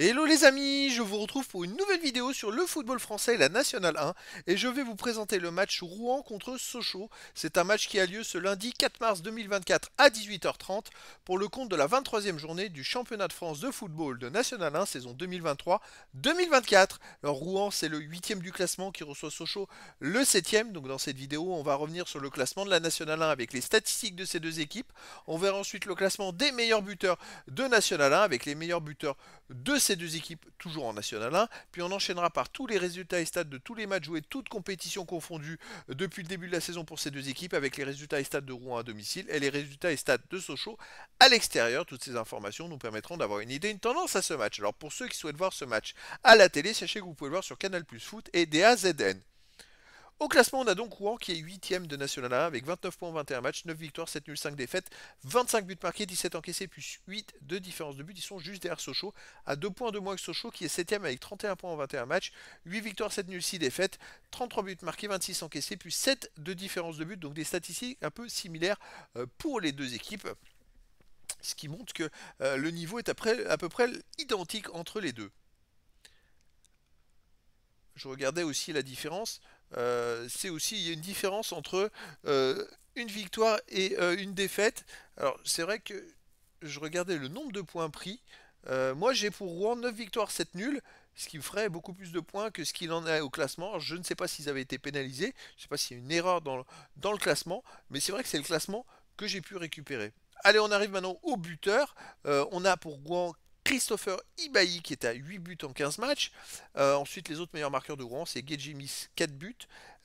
Hello les amis, je vous retrouve pour une nouvelle vidéo sur le football français la Nationale 1 et je vais vous présenter le match Rouen contre Sochaux. C'est un match qui a lieu ce lundi 4 mars 2024 à 18h30 pour le compte de la 23e journée du championnat de France de football de National 1 saison 2023-2024. Rouen c'est le 8e du classement qui reçoit Sochaux le 7e. Donc dans cette vidéo on va revenir sur le classement de la Nationale 1 avec les statistiques de ces deux équipes. On verra ensuite le classement des meilleurs buteurs de National 1 avec les meilleurs buteurs de ces deux équipes toujours en National 1, puis on enchaînera par tous les résultats et stats de tous les matchs joués, toutes compétitions confondues euh, depuis le début de la saison pour ces deux équipes, avec les résultats et stats de Rouen à domicile et les résultats et stats de Sochaux à l'extérieur. Toutes ces informations nous permettront d'avoir une idée, une tendance à ce match. Alors pour ceux qui souhaitent voir ce match à la télé, sachez que vous pouvez le voir sur Canal Plus Foot et DAZN. Au classement, on a donc Rouen qui est 8ème de National 1 avec 29 points, 21 matchs, 9 victoires, 7 nuls, 5 défaites, 25 buts marqués, 17 encaissés, plus 8 de différence de but. Ils sont juste derrière Sochaux, à 2 points de moins que Sochaux qui est 7ème avec 31 points en 21 matchs, 8 victoires, 7 nuls, 6 défaites, 33 buts marqués, 26 encaissés, plus 7 de différence de but. Donc des statistiques un peu similaires euh, pour les deux équipes. Ce qui montre que euh, le niveau est à peu près identique entre les deux. Je regardais aussi la différence. Euh, c'est aussi il y a une différence entre euh, une victoire et euh, une défaite. Alors c'est vrai que je regardais le nombre de points pris. moi j'ai pour Rouen 9 victoires, 7 nuls, ce qui me ferait beaucoup plus de points que ce qu'il en a au classement. je ne sais pas s'ils avaient été pénalisés, je ne sais pas s'il y a une erreur dans le, classement, mais c'est vrai que c'est le classement que j'ai pu récupérer. Allez, on arrive maintenant au buteur. on a pour Rouen Christopher Ibaï qui est à 8 buts en 15 matchs. Euh, ensuite, les autres meilleurs marqueurs de Rouen, c'est Gejimis 4 buts,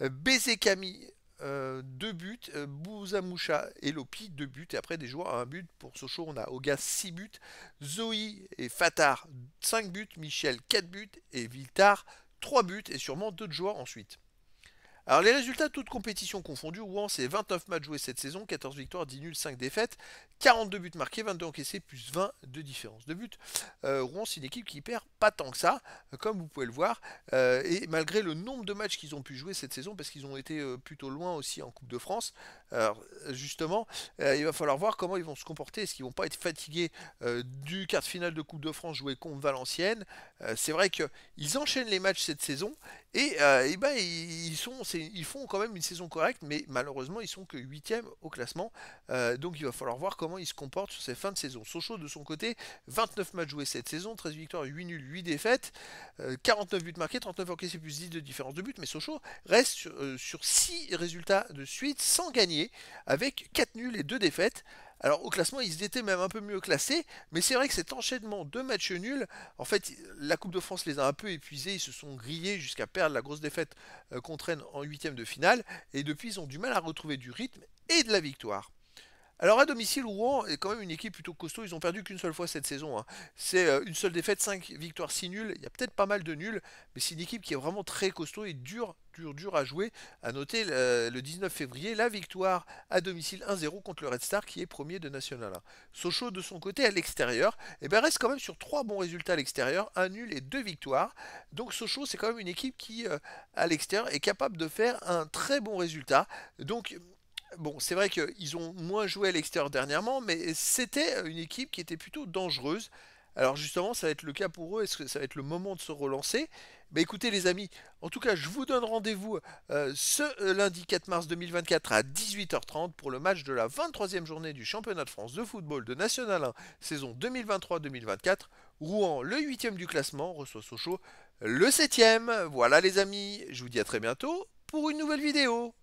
euh, Bezekami 2 euh, buts, Bouzamoucha et Lopi 2 buts, et après des joueurs à 1 but. Pour Sochaux, on a Oga 6 buts, Zoï et Fatar 5 buts, Michel 4 buts et Viltar 3 buts, et sûrement d'autres joueurs ensuite. Alors les résultats, toutes compétitions confondues, Rouen c'est 29 matchs joués cette saison, 14 victoires, 10 nuls, 5 défaites, 42 buts marqués, 22 encaissés, plus 20 de différence de but. Euh, Rouen c'est une équipe qui perd pas tant que ça, comme vous pouvez le voir, euh, et malgré le nombre de matchs qu'ils ont pu jouer cette saison, parce qu'ils ont été euh, plutôt loin aussi en Coupe de France, justement, il va falloir voir comment ils vont se comporter, est-ce qu'ils vont pas être fatigués du quart de finale de Coupe de France joué contre Valenciennes. c'est vrai qu'ils enchaînent les matchs cette saison, et, ben, ils sont ils font quand même une saison correcte, mais malheureusement, ils sont que 8 e au classement. Euh, donc il va falloir voir comment ils se comportent sur ces fins de saison. Sochaux, de son côté, 29 matchs joués cette saison, 13 victoires, 8 nuls, 8 défaites, 49 euh, buts marqués, 39 encaissés plus 10 de différence de buts Mais Sochaux reste sur, euh, sur 6 résultats de suite sans gagner, avec 4 nuls et 2 défaites. Alors au classement, ils étaient même un peu mieux classés, mais c'est vrai que cet enchaînement de matchs nuls, en fait, la Coupe de France les a un peu épuisés, ils se sont grillés jusqu'à perdre la grosse défaite contre euh, Rennes en huitième de finale, et depuis ils ont du mal à retrouver du rythme et de la victoire. Alors à domicile, Rouen est quand même une équipe plutôt costaud. Ils ont perdu qu'une seule fois cette saison. Hein. C'est euh, une seule défaite, 5 victoires, 6 nuls. Il y a peut-être pas mal de nuls, mais c'est une équipe qui est vraiment très costaud et dure, dure, dure à jouer. À noter euh, le 19 février, la victoire à domicile 1-0 contre le Red Star qui est premier de National 1. Sochaux de son côté à l'extérieur, eh ben, reste quand même sur 3 bons résultats à l'extérieur, 1 nul et 2 victoires. Donc Sochaux, c'est quand même une équipe qui, euh, à l'extérieur, est capable de faire un très bon résultat. Donc Bon, c'est vrai qu'ils ont moins joué à l'extérieur dernièrement, mais c'était une équipe qui était plutôt dangereuse. Alors justement, ça va être le cas pour eux. Est-ce que ça va être le moment de se relancer Bah écoutez les amis, en tout cas, je vous donne rendez-vous euh, ce euh, lundi 4 mars 2024 à 18h30 pour le match de la 23e journée du championnat de France de football de National 1, saison 2023-2024. Rouen, le 8e du classement, reçoit Sochaux, le 7e. Voilà les amis, je vous dis à très bientôt pour une nouvelle vidéo.